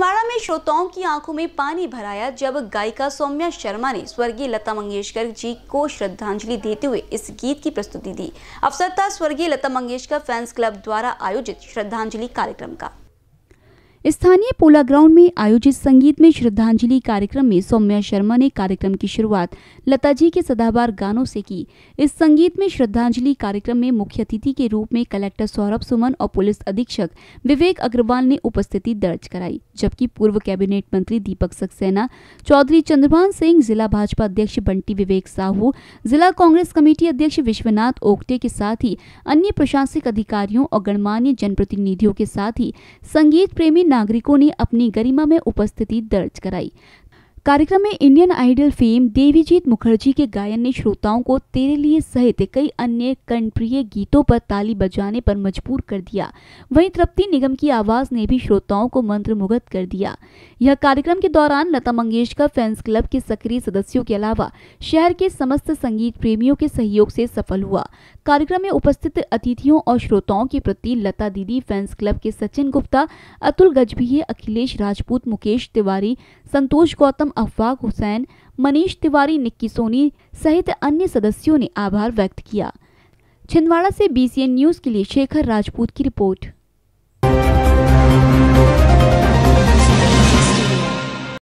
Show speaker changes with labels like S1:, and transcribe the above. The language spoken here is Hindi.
S1: छिंदवाड़ा में श्रोताओं की आंखों में पानी भराया जब गायिका सौम्या शर्मा ने स्वर्गीय लता मंगेशकर जी को श्रद्धांजलि देते हुए इस गीत की प्रस्तुति दी अवसर था स्वर्गीय लता मंगेशकर फैंस क्लब द्वारा आयोजित श्रद्धांजलि कार्यक्रम का स्थानीय पोला ग्राउंड में आयोजित संगीत में श्रद्धांजलि कार्यक्रम में सौम्या शर्मा ने कार्यक्रम की शुरुआत लता जी के सदाबार गानों से की इस संगीत में श्रद्धांजलि कार्यक्रम में मुख्य अतिथि के रूप में कलेक्टर सौरभ सुमन और पुलिस अधीक्षक विवेक अग्रवाल ने उपस्थिति दर्ज कराई जबकि पूर्व कैबिनेट मंत्री दीपक सक्सेना चौधरी चंद्रमान सिंह जिला भाजपा अध्यक्ष बंटी विवेक साहू जिला कांग्रेस कमेटी अध्यक्ष विश्वनाथ ओगटे के साथ ही अन्य प्रशासनिक अधिकारियों और गणमान्य जनप्रतिनिधियों के साथ ही संगीत प्रेमी नागरिकों ने अपनी गरिमा में उपस्थिति दर्ज कराई कार्यक्रम में Indian Idol fame Debojit Mukherjee के गायन ने श्रोताओं को तेरे लिए सहित कई अन्य कर्णप्रिय गीतों पर ताली बजाने पर मजबूर कर दिया वहीं तृप्ति निगम की आवाज ने भी श्रोताओं को मंत्रमुग्ध कर दिया यह कार्यक्रम के दौरान लता मंगेशकर फैंस क्लब के सक्रिय सदस्यों के अलावा शहर के समस्त संगीत प्रेमियों के सहयोग से सफल हुआ कार्यक्रम में उपस्थित अतिथियों और श्रोताओं के प्रति लता दीदी फैंस क्लब के सचिन गुप्ता अतुल गजभी अखिलेश राजपूत मुकेश तिवारी संतोष गौतम आलम अफवाक हुसैन मनीष तिवारी निक्की सोनी सहित अन्य सदस्यों ने आभार व्यक्त किया छिंदवाड़ा से बीसीएन न्यूज के लिए शेखर राजपूत की रिपोर्ट